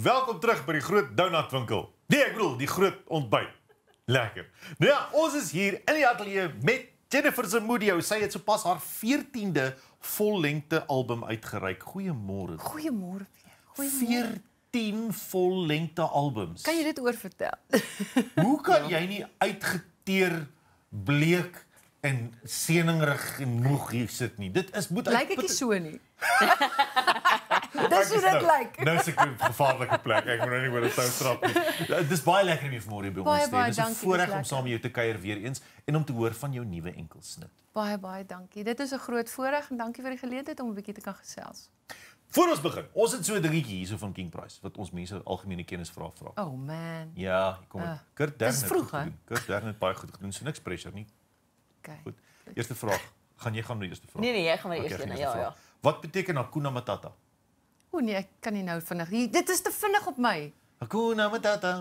Welkom terug by die groot donut winkel. Nee, ek bedoel die groot ontbyt. Lekker. Nou ja, ons is hier in die ateljee met Jennifer Zamudio. Sy het sopas haar 14de vollengte album uitgereik. Goeiemôre. Goeiemôre. Goeiemôre. 14 vollengte albums. Kan jy dit oorvertel? Hoe kan ja. jy nie uitgeteer bleek en seeningrig en moeg hier sit nie. Dit is moet Lyk ek nie so nie. Dis hoe dit nou- lyk. Nou is ek in 'n gevaarlike plek. Ek moet nou nie weer op sou trap nie. Dis baie lekker om jou vanmôre by ons te hê. Dis 'n voorreg om saam met jou te kuier weer eens en om te hoor van jou nuwe enkel snit. Baie baie dankie. Dit is 'n groot voorreg en dankie vir die geleentheid om 'n bietjie te kan gesels. Voor ons begin, ons het so 'n dingetjie hierso van King Price wat ons mense algemene kennis vra vra. Oh man. Ja, kom. Uh, Kurt Dern het vroeg, Kurt Dern het baie goed gedoen. So niks pressure nie. Okay. Goed. Eerste vraag. Gaan jy gaan met nou die eerste vraag? Nee nee, jy gaan met die eerste, okay, eerste, eerste ja, vraag. ja ja. Wat beteken Hakuna Matata? O oh, nee, ek kan nie nou vinnig. Dit is te vinnig op my. Hakuna nou Matata.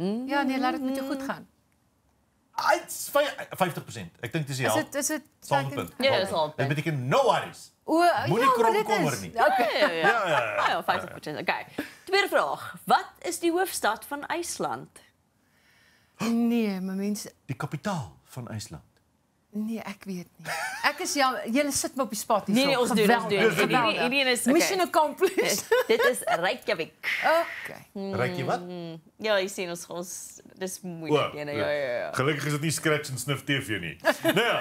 Ja, nee, laat dit met jou goed gaan. Dit's ah, 50%. Ek dink dis ja. Is dit is dit sekere punt. Ja, dis al. Dit beteken no worries. O, ja, moenie krom komer nie. Okay. Ja, ja, ja. Ja, 50%. Ja, ja. ah, okay. Tweede vraag. Wat is die hoofstad van IJsland? Nee, my mens. Die kapitaal van IJsland. Nee, ek weet nie ek is jou julle sit my op die spot hier. Nee, nee ons doen ons doen. Hierdie hierdie is Mission accomplished. Dit is Reykjavik. Okay. Hmm. Reykjavik wat? Hmm. Ja, jy sien ons ons dis moeilik ene. Ja ja, ja ja ja. Gelukkig is dit nie scratch and sniff TV nie. Nou ja.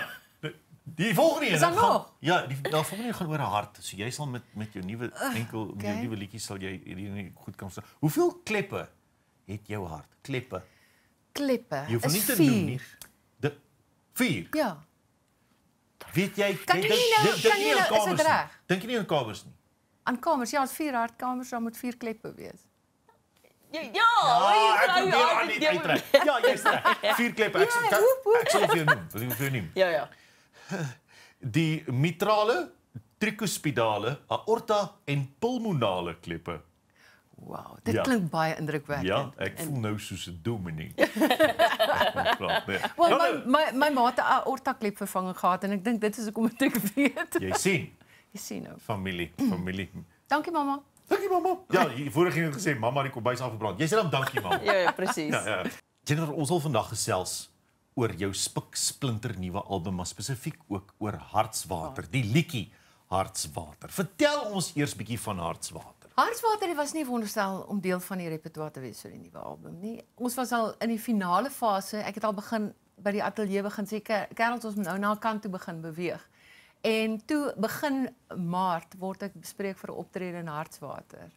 Die volgende een. Ja, die daar volgende gaan oor 'n hart. So jy sal met met jou nuwe enkel jou nuwe liedjie sal jy hierdie goed kan sê. Hoeveel kleppe het jou hart? Kleppe. Kleppe. Jy hoef nie te noem nie. 4. Ja terug. Weet jy, kan jy nou, kan jy nou, is dit reg? Dink jy nie aan kamers nie? Aan kamers, ja, as vier hartkamers, dan moet vier kleppe wees. Ja, ja, ja, ek probeer aan dit uittrek. Ja, jy's reg. Vier kleppe, ek ja, sal ek sal vir noem, wil jy vir noem? Ja, ja. Die mitrale trikospidale, aorta en pulmonale kleppe. Wow, dit ja. klink baie indrukwekkend. Ja, ek voel nou soos 'n dominee. Nee. wel. Ja, nee. Well, nou, my my my ma het 'n aortaklep vervanging gehad en ek dink dit is hoekom ek weet. Jy sien. Jy sien nou. Familie, mm. familie. Dankie mamma. Dankie mamma. Ja, hier voor ging ek gesê mamma die kombuis afgebrand. Jy sê dan dankie mamma. ja, ja, presies. Ja, ja. Jennifer, ons wil vandag gesels oor jou spik splinter nuwe album, maar spesifiek ook oor Hartswater, die liedjie Hartswater. Vertel ons eers bietjie van Hartswater. Hartswater was nie veronderstel om deel van die repertoire te wees vir die nuwe album nie. Ons was al in die finale fase. Ek het al begin by die ateljee begin sê kerels ons moet nou na kant toe begin beweeg. En toe begin Maart word ek bespreek vir 'n optrede in Hartswater.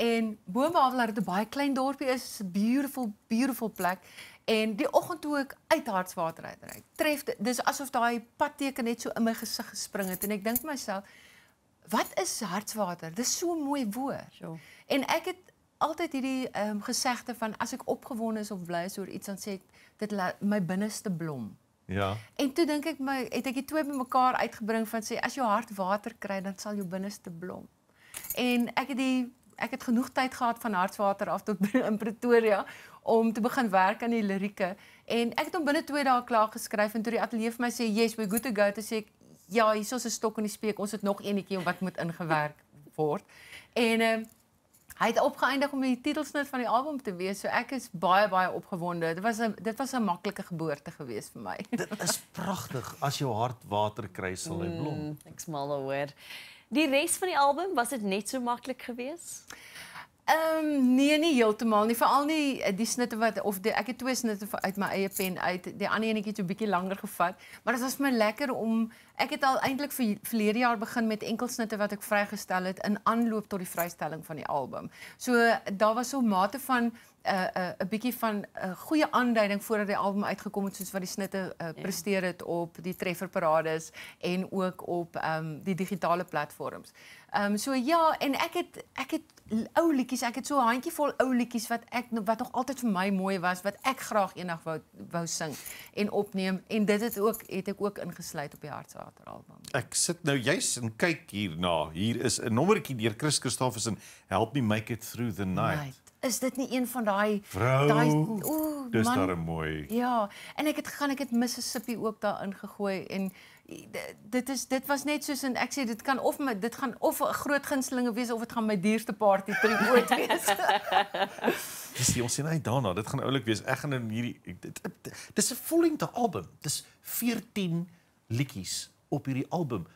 En Boemwaveler het 'n baie klein dorpie is, 'n beautiful beautiful plek. En die oggend toe ek uit Hartswater uitry, tref dit dis asof daai padteken net so in my gesig gespring het en ek dink myself, wat is hartswater? Dis so 'n mooi woord. Ja. En ek het altyd hierdie ehm um, gesegde van as ek opgewonde is of bly is oor iets dan sê ek dit laat my binneste blom. Ja. En toe dink ek my het ek dit twee bymekaar uitgebring van sê as jou hart water kry dan sal jou binneste blom. En ek het die ek het genoeg tyd gehad van hartswater af tot in Pretoria om te begin werk aan die lirieke en ek het hom binne 2 dae klaar geskryf en toe die ateljee vir my sê yes we good to go te sê ek ja, hier is ons 'n stok in die speek. Ons het nog enetjie wat moet ingewerk word. En ehm uh, hy het opgeëindig om die titelsnit van die album te wees. So ek is baie baie opgewonde. Dit was 'n dit was 'n maklike geboorte gewees vir my. Dit is pragtig as jou hart water kry sal hy mm, blom. Mm, ek smal nou oor. Die res van die album was dit net so maklik geweest? Ehm um, nee nie heeltemal nie veral nie eh, die snitte wat of die, ek het twee snitte uit my eie pen uit die ander enetjie so bietjie langer gevat maar dit was vir my lekker om ek het al eintlik vir verlede jaar begin met enkel snitte wat ek vrygestel het in aanloop tot die vrystelling van die album so daar was so 'n mate van 'n 'n bietjie van 'n uh, goeie aanduiding voordat die album uitgekom het soos wat die snitte uh, presteer het op die trefferparades en ook op ehm um, die digitale platforms. Ehm um, so ja en ek het ek het ou liedjies, ek het so 'n handjievol ou liedjies wat ek wat nog altyd vir my mooi was wat ek graag eendag wou wou sing en opneem en dit het ook het ek ook ingesluit op die Hartswater album. Ek sit nou juis en kyk hierna. Hier is 'n nommertjie deur Chris Christoffelsen, Help me make it through the night. night is dit nie een van daai daai ooh dis daar mooi ja en ek het gaan ek het Mississippi ook daarin gegooi en dit is dit was net soos en ek sê dit kan of my, dit gaan of 'n groot gunsteling wees of dit gaan my duurste party trip ooit wees dis die ons sien nou hy daarna dit gaan oulik wees ek gaan in hierdie dit dis 'n volledige album dis 14 liedjies op hierdie album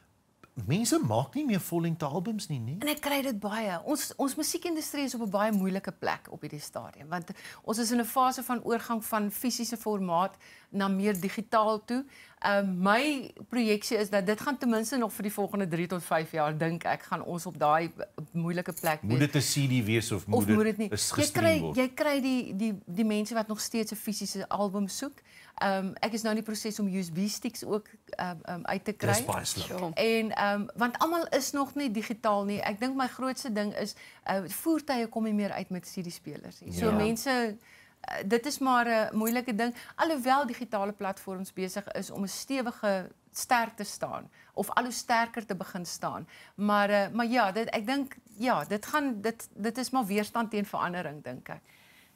mense maak nie meer vollengte albums nie, nee. En ek kry dit baie. Ons ons musiekindustrie is op 'n baie moeilike plek op hierdie stadium, want ons is in 'n fase van oorgang van fisiese formaat na meer digitaal toe. Ehm uh, my projeksie is dat dit gaan ten minste nog vir die volgende 3 tot 5 jaar dink ek gaan ons op daai moeilike plek wees. Moet dit 'n CD wees of moet, of moet dit Jy kry jy kry die die die mense wat nog steeds 'n fisiese album soek. Ehm um, ek is nou in die proses om USB sticks ook ehm um, um, uit te kry. Dis baie slim. En ehm um, want almal is nog nie digitaal nie. Ek dink my grootste ding is uh, voertuie kom nie meer uit met CD spelers nie. So ja. mense Eh, dit is maar 'n moeilike ding alhoewel digitale platforms besig is om 'n stewige sterk te staan of al hoe sterker te begin staan. Maar eh, maar ja, dit ek dink ja, dit gaan dit dit is maar weerstand teen verandering dink ek.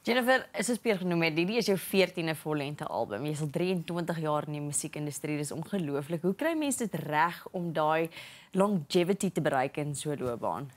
Jennifer, is dit Pierre genoem het, hierdie is jou 14e vollengte album. Jy's al 23 jaar in die musiekindustrie. Dis ongelooflik. Hoe kry mense dit reg om daai longevity te bereik in so 'n loopbaan?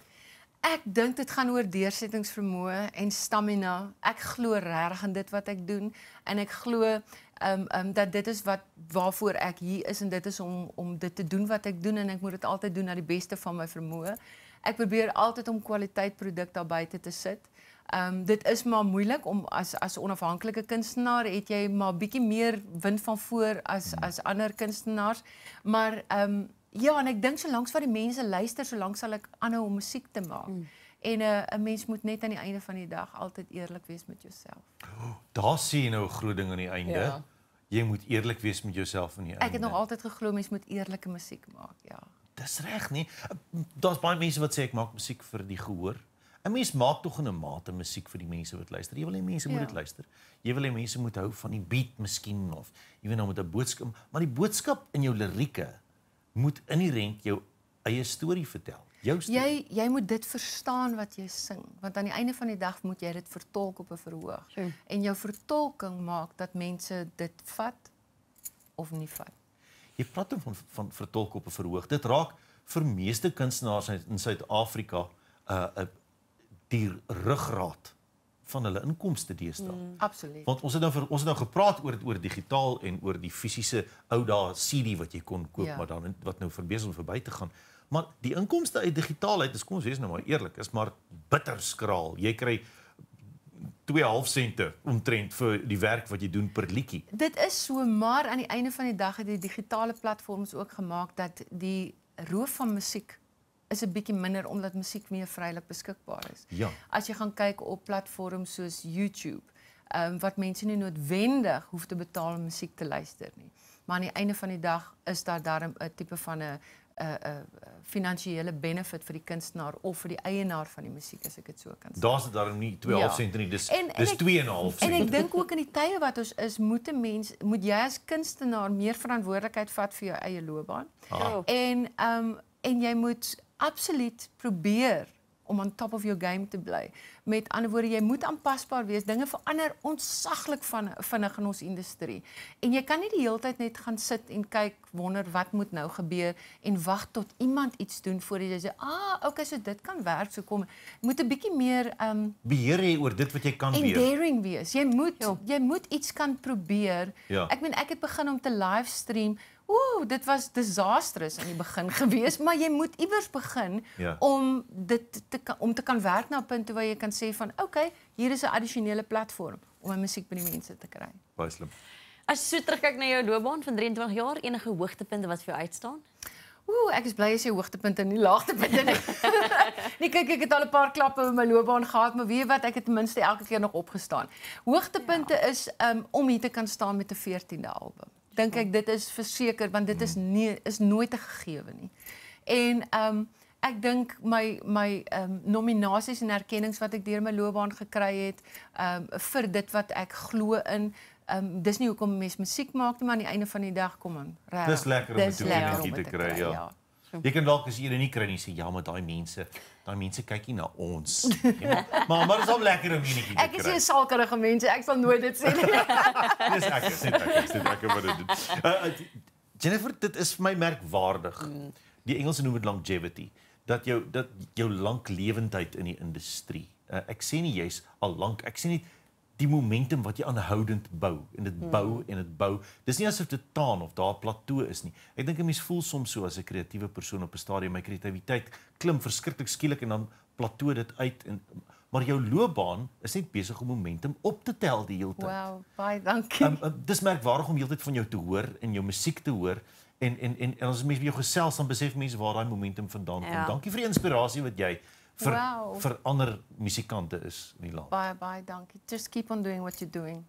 ek dink dit gaan oor deursettingsvermoë en stamina. Ek glo regtig in dit wat ek doen en ek glo ehm um, ehm um, dat dit is wat waarvoor ek hier is en dit is om om dit te doen wat ek doen en ek moet dit altyd doen na die beste van my vermoë. Ek probeer altyd om kwaliteit produk daar buite te sit. Ehm um, dit is maar moeilik om as as 'n onafhanklike kunstenaar het jy maar bietjie meer wind van voor as as ander kunstenaars, maar ehm um, Ja, en ek dink solank wat die mense luister, solank sal ek aanhou om musiek te maak. Mm. En 'n uh, eh, 'n mens moet net aan die einde van die dag altyd eerlik wees met jouself. Oh, daar sien jy nou 'n groot ding aan die einde. Ja. Jy moet eerlik wees met jouself aan die einde. Ek het nog altyd geglo mens moet eerlike musiek maak, ja. Dis reg nie. Daar's baie mense wat sê ek maak musiek vir die gehoor. 'n Mens maak tog in 'n mate musiek vir die mense wat luister. Jy wil hê mense ja. moet dit luister. Jy wil hê mense moet hou van die beat miskien of jy weet nou met 'n boodskap, maar die boodskap in jou lirieke moet inherënt jou eie storie vertel. Jou storie. Jy jy moet dit verstaan wat jy sing, want aan die einde van die dag moet jy dit vertolk op 'n verhoog. Hmm. En jou vertolking maak dat mense dit vat of nie vat. Jy praat dan van van vertolk op 'n verhoog. Dit raak vir meeste kunstenaars in Suid-Afrika 'n uh, 'n die ruggraat van hulle inkomste deesdae. Mm, absoluut. Want ons het dan nou ons het dan nou gepraat oor oor digitaal en oor die fisiese ou dae CD wat jy kon koop ja. maar dan wat nou verbeesel om verby te gaan. Maar die inkomste uit digitaalheid is kom ons wees nou maar eerlik, is maar bitterskraal. Jy kry 2.5 sente omtrent vir die werk wat jy doen per liedjie. Dit is so maar aan die einde van die dag het die digitale platforms ook gemaak dat die roof van musiek is 'n bietjie minder omdat musiek meer vrylik beskikbaar is. Ja. As jy gaan kyk op platforms soos YouTube, ehm um, wat mense nie noodwendig hoef te betaal om musiek te luister nie. Maar aan die einde van die dag is daar darm 'n tipe van 'n 'n eh, eh, finansiële benefit vir die kunstenaar of vir die eienaar van die musiek as ek dit so kan sê. Daar's dit darm nie 2.5 ja. sent nie. Dis en, en dis 2.5 sent. En ek dink ook in die tye wat ons is, moet 'n mens moet jy as kunstenaar meer verantwoordelikheid vat vir jou eie loopbaan. Ah. En ehm um, en jy moet absoluut probeer om on top of your game te bly. Met ander woorde, jy moet aanpasbaar wees. Dinge verander ontsaglik van vinnig in ons industrie. En jy kan nie die hele tyd net gaan sit en kyk wonder wat moet nou gebeur en wag tot iemand iets doen voordat jy sê, "Ah, okay, so dit kan werk, so kom." Moet 'n bietjie meer ehm um, beheer hê oor dit wat jy kan doen. Daring wees. Jy moet jo. Ja. jy moet iets kan probeer. Ja. Ek meen ek het begin om te livestream ooh, dit was disastrous aan die begin gewees, maar jy moet iewers begin ja. om dit te om te kan werk na 'n punt waar jy kan sê van okay, hier is 'n addisionele platform om my musiek by die mense te kry. Baie slim. As jy so terugkyk na jou loopbaan van 23 jaar, enige hoogtepunte wat vir jou uitstaan? Ooh, ek is bly as jy hoogtepunte en nie laagtepunte nie. nee, kyk, ek het al 'n paar klappe in my loopbaan gehad, maar weet wat, ek het ten minste elke keer nog opgestaan. Hoogtepunte ja. is um, om hier te kan staan met 'n 14de album dink ek ja. dit is verseker want dit is mm. nie is nooit 'n gegewe nie. En ehm um, ek dink my my ehm um, nominasies en erkennings wat ek deur my loopbaan gekry het ehm um, vir dit wat ek glo in Ehm um, dis nie hoekom mense musiek maak nie maar aan die einde van die dag kom hom reg. Dis lekker om dit te kry, kry ja. ja. Jy kan dalk as jy dit nie kry nie sê ja maar daai mense dan mense kyk nie na ons nie. maar maar is al lekker om hierdie te kry. Ek is nie 'n salkerige mens, ek sal nooit dit sê nie. Dis ek sê dit, ek sê lekker word dit. Uh, Jennifer, dit is vir my merkwaardig. Hmm. Die Engels noem dit longevity, dat jou dat jou lanklewendheid in die industrie. Uh, ek sê nie jy's al lank, ek sê nie die momentum wat jy aanhoudend bou en dit bou hmm. en dit bou. Dis nie asof dit taan of daar 'n plateau is nie. Ek dink 'n mens voel soms so as 'n kreatiewe persoon op 'n stadium, my kreatiwiteit klim verskriklik skielik en dan plateau dit uit en maar jou loopbaan is net besig om momentum op te tel die hele tyd. Wow, baie dankie. Um, um, dis merkwaardig om heeltyd van jou te hoor en jou musiek te hoor en en en, en as mense by jou gesels dan besef mense waar daai momentum vandaan kom. Ja. Dankie vir die inspirasie wat jy vir wow. vir ander musikante is in die land. Baie baie dankie. Just keep on doing what you're doing.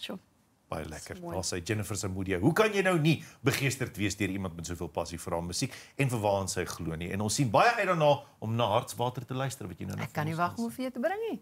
Sjoe. Baie lekker. Daar sê Jennifer Samudia, hoe kan jy nou nie begeesterd wees deur iemand met soveel passie vir haar musiek en vir waar aan sy glo nie? En ons sien baie uit daarna om na Hartswater te luister wat jy nou nog Ek kan nie wag om vir jou te bring nie.